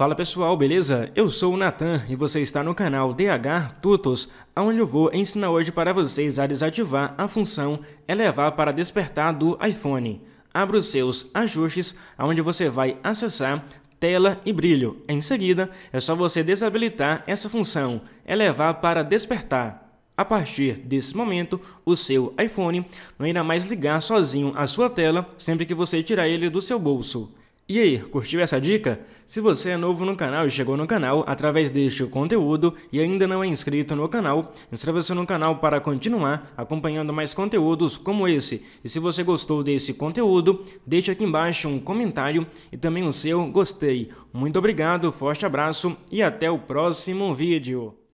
Fala pessoal, beleza? Eu sou o Natan e você está no canal DH Tutos, onde eu vou ensinar hoje para vocês a desativar a função elevar é para despertar do iPhone. Abra os seus ajustes, onde você vai acessar tela e brilho. Em seguida, é só você desabilitar essa função elevar é para despertar. A partir desse momento, o seu iPhone não irá mais ligar sozinho a sua tela sempre que você tirar ele do seu bolso. E aí, curtiu essa dica? Se você é novo no canal e chegou no canal através deste conteúdo e ainda não é inscrito no canal, inscreva-se no canal para continuar acompanhando mais conteúdos como esse. E se você gostou desse conteúdo, deixe aqui embaixo um comentário e também o seu gostei. Muito obrigado, forte abraço e até o próximo vídeo.